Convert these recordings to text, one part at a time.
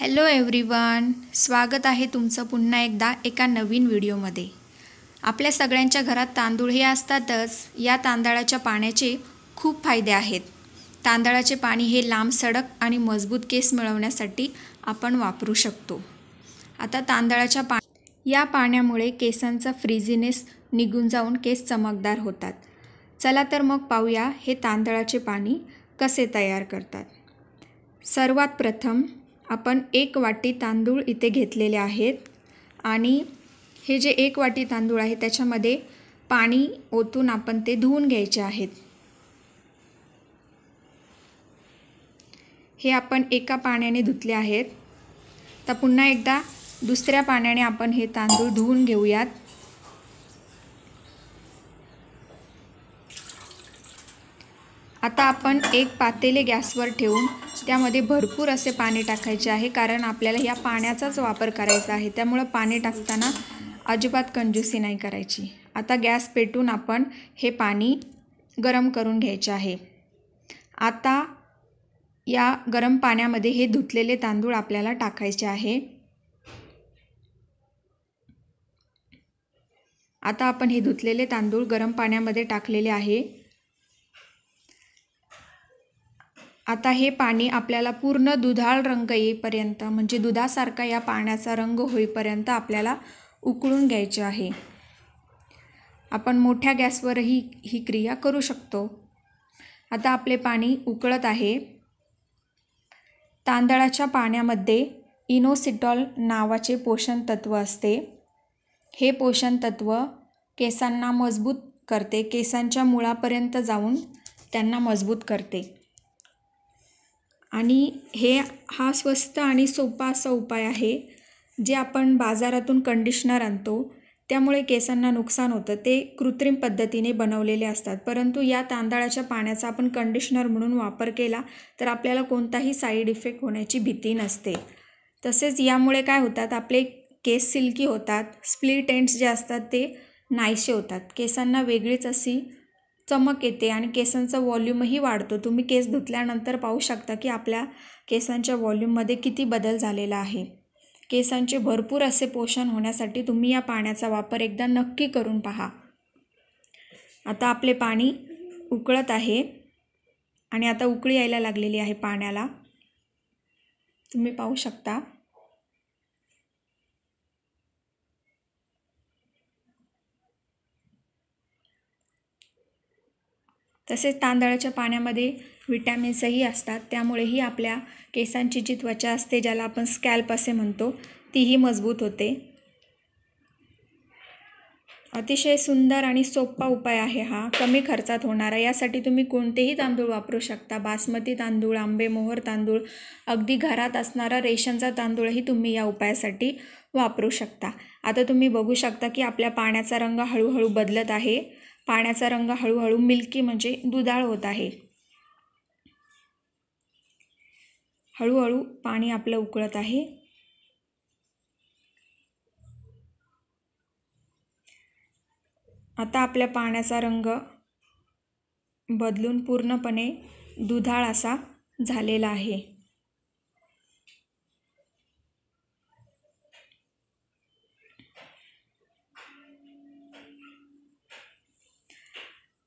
hello everyone स्वागत आहे तुमचं पुन्हा एकदा एका नवीन व्हिडिओमध्ये आपल्या सगळ्यांच्या घरात तांदूळ हे असतातच या तांदळाच्या पाण्याचे खूप फायदे आहेत तांदळाचे पाणी हे लांब सडक आणि मजबूत केस मिळवण्यासाठी आपण वापरू शकतो आता तांदळाच्या पा या पाण्यामुळे केसांचा फ्रीझिनेस निघून जाऊन केस चमकदार होतात चला तर मग पाहूया हे तांदळाचे पाणी कसे तयार करतात सर्वात प्रथम आपण एक वाटी तांदूळ इथे घेतलेले आहेत आणि हे जे एक वाटी तांदूळ आहे त्याच्यामध्ये पाणी ओतून आपण ते धुवून घ्यायचे आहेत हे आपण एका पाण्याने धुतले आहेत तर पुन्हा एकदा दुसऱ्या पाण्याने आपण हे तांदूळ धुवून घेऊयात आता आपण एक पातेले गॅसवर ठेवून त्यामध्ये भरपूर असे पाणी टाकायचे आहे कारण आपल्याला या पाण्याचाच वापर करायचा आहे त्यामुळं पाणी टाकताना अजिबात कंजूसी नाही करायची आता गॅस पेटून आपण हे पाणी गरम करून घ्यायचे आहे आता या गरम पाण्यामध्ये हे धुतलेले तांदूळ आपल्याला टाकायचे आहे आता आपण हे धुतलेले तांदूळ गरम पाण्यामध्ये टाकलेले आहे आता हे पाणी आपल्याला पूर्ण दुधाळ रंग येईपर्यंत म्हणजे दुधासारखा या पाण्याचा रंग होईपर्यंत आपल्याला उकळून घ्यायचे आहे आपण मोठ्या गॅसवरही ही क्रिया करू शकतो आता आपले पाणी उकळत आहे तांदळाच्या पाण्यामध्ये इनोसिटॉल नावाचे पोषण तत्व असते हे पोषण तत्व केसांना मजबूत करते केसांच्या मुळापर्यंत जाऊन त्यांना मजबूत करते आणि हे हा स्वस्त आणि सोपा असा उपाय आहे जे आपण बाजारातून कंडिशनर आणतो त्यामुळे केसांना नुकसान होतं ते कृत्रिम पद्धतीने बनवलेले असतात परंतु या तांदळाच्या पाण्याचा आपण कंडिशनर म्हणून वापर केला तर आपल्याला कोणताही साईड इफेक्ट होण्याची भीती नसते तसेच यामुळे काय होतात आपले केस सिल्की होतात स्प्लिट एंड्स जे असतात ते नाहीसे होतात केसांना वेगळीच अशी चमक येते आणि केसांचा वॉल्यूमही वाढतो तुम्ही केस धुतल्यानंतर पाहू शकता की आपल्या केसांच्या वॉल्यूममध्ये किती बदल झालेला आहे केसांचे भरपूर असे पोषण होण्यासाठी तुम्ही या पाण्याचा वापर एकदा नक्की करून पहा आता आपले पाणी उकळत आहे आणि आता उकळी यायला लागलेली आहे पाण्याला तुम्ही पाहू शकता तसेच तांदळाच्या पाण्यामध्ये विटॅमिन्सही असतात त्यामुळेही आपल्या केसांची जी त्वचा असते ज्याला आपण स्कॅल्प असे म्हणतो तीही मजबूत होते अतिशय सुंदर आणि सोपा उपाय आहे हा कमी खर्चात होणारा यासाठी तुम्ही कोणतेही तांदूळ वापरू शकता बासमती तांदूळ आंबे मोहर तांदूळ अगदी घरात असणारा रेशनचा तांदूळही तुम्ही या उपायासाठी वापरू शकता आता तुम्ही बघू शकता की आपल्या पाण्याचा रंग हळूहळू बदलत आहे पाण्याचा रंग हळूहळू मिल्की म्हणजे दुधाळ होत आहे हळूहळू पाणी आपलं उकळत आहे आता आपल्या पाण्याचा रंग बदलून पूर्णपणे दुधाळ असा झालेला आहे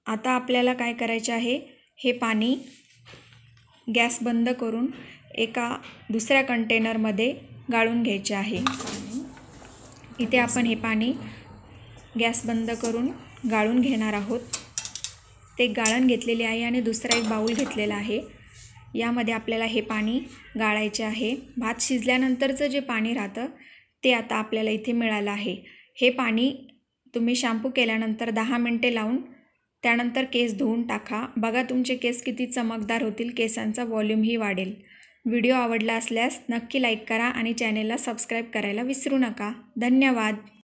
आता आपल्याला काय करायचे आहे हे पाणी गॅस बंद करून एका दुसऱ्या कंटेनरमध्ये गाळून घ्यायचे आहे इथे आपण हे पाणी गॅस बंद करून गाळून घेणार आहोत ते गाळण घेतलेले आहे आणि दुसरा एक बाऊल घेतलेला आहे यामध्ये आपल्याला हे पाणी गाळायचे आहे भात शिजल्यानंतरचं जे पाणी राहतं ते आता आपल्याला इथे मिळालं आहे हे पाणी तुम्ही शॅम्पू केल्यानंतर दहा मिनटे लावून त्यानंतर केस धुवून टाका बघा तुमचे केस किती चमकदार होतील केसांचा व्हॉल्यूमही वाढेल व्हिडिओ आवडला असल्यास नक्की लाईक करा आणि चॅनेलला सबस्क्राईब करायला विसरू नका धन्यवाद